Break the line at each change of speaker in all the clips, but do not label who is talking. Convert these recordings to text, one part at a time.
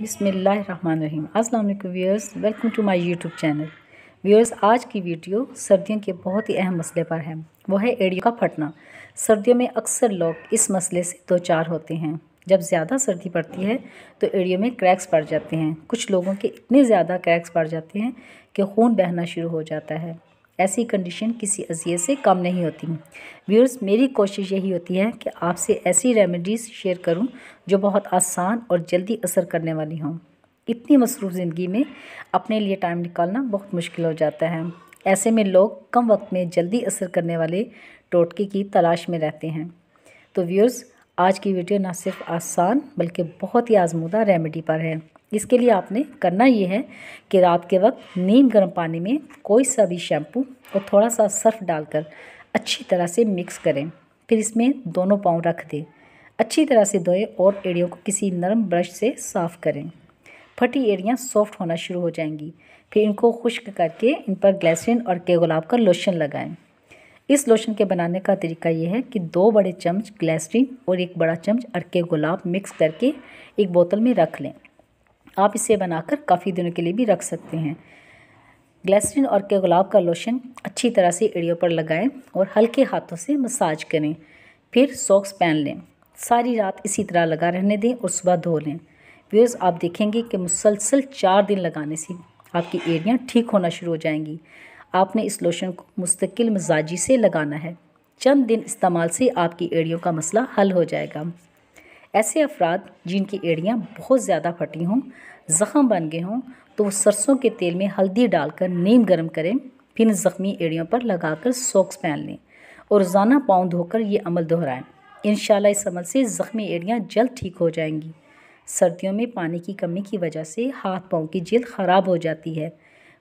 बिसमीम अस्सलाम वालेकुम viewers welcome to my YouTube channel viewers आज की वीडियो सर्दियों के बहुत ही अहम मसले पर है वो है एड़ियों का फटना सर्दियों में अक्सर लोग इस मसले से दो चार होते हैं जब ज़्यादा सर्दी पड़ती है तो एड़ियों में क्रैक्स पड़ जाते हैं कुछ लोगों के इतने ज़्यादा क्रैक्स पड़ जाते हैं कि खून बहना शुरू हो जाता है ऐसी कंडीशन किसी अजियत से कम नहीं होती व्यूअर्स मेरी कोशिश यही होती है कि आपसे ऐसी रेमेडीज़ शेयर करूं जो बहुत आसान और जल्दी असर करने वाली हों इतनी मसरूफ़ ज़िंदगी में अपने लिए टाइम निकालना बहुत मुश्किल हो जाता है ऐसे में लोग कम वक्त में जल्दी असर करने वाले टोटके की तलाश में रहते हैं तो व्यूअर्स आज की वीडियो ना सिर्फ आसान बल्कि बहुत ही आजमूदा रेमेडी पर है इसके लिए आपने करना ये है कि रात के वक्त नीम गर्म पानी में कोई सा भी शैम्पू और थोड़ा सा सर्फ डालकर अच्छी तरह से मिक्स करें फिर इसमें दोनों पाँव रख दें अच्छी तरह से धोएं और एड़ियों को किसी नरम ब्रश से साफ़ करें फटी एड़ियाँ सॉफ्ट होना शुरू हो जाएंगी फिर इनको खुश्क करके इन पर ग्लैसिन और के गुलाब का लोशन लगाएं इस लोशन के बनाने का तरीका ये है कि दो बड़े चम्मच ग्लैसरीन और एक बड़ा चम्मच अरके गुलाब मिक्स करके एक बोतल में रख लें आप इसे बनाकर काफ़ी दिनों के लिए भी रख सकते हैं ग्लैसरीन और के गुलाब का लोशन अच्छी तरह से एड़ियों पर लगाएं और हल्के हाथों से मसाज करें फिर सॉक्स पहन लें सारी रात इसी तरह लगा रहने दें और सुबह धो लें व्यूज़ आप देखेंगे कि मुसलसल चार दिन लगाने से आपकी एड़ियाँ ठीक होना शुरू हो जाएंगी आपने इस लोशन को मुस्तकिल मिजाजी से लगाना है चंद दिन इस्तेमाल से आपकी एड़ियों का मसला हल हो जाएगा ऐसे अफराद जिनकी एड़ियाँ बहुत ज़्यादा फटी हों ज़ख़म बन गए हों तो वो सरसों के तेल में हल्दी डालकर नीम गर्म करें फिर ज़ख्मी एड़ियों पर लगाकर सॉक्स पहन लें और रोज़ाना पाँव धोकर ये अमल दोहराएं इन इस अमल से ज़ख्मी एड़ियाँ जल्द ठीक हो जाएंगी सर्दियों में पानी की कमी की वजह से हाथ पाँव की जल्द ख़राब हो जाती है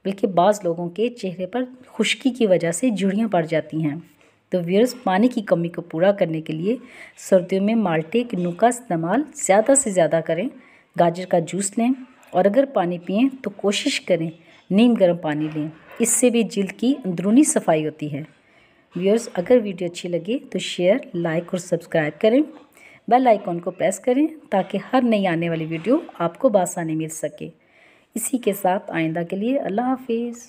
बल्कि बाज़ लोगों के चेहरे पर खुश्की की वजह से जुड़ियाँ पड़ जाती हैं तो व्यर्स पानी की कमी को पूरा करने के लिए सर्दियों में माल्टे किन्नू का इस्तेमाल ज़्यादा से ज़्यादा करें गाजर का जूस लें और अगर पानी पिएँ तो कोशिश करें नीम गर्म पानी लें इससे भी जल्द की अंदरूनी सफाई होती है व्यूअर्स अगर वीडियो अच्छी लगे तो शेयर लाइक और सब्सक्राइब करें बेल आइकॉन को प्रेस करें ताकि हर नई आने वाली वीडियो आपको बासानी मिल सके इसी के साथ आइंदा के लिए अल्लाह हाफिज़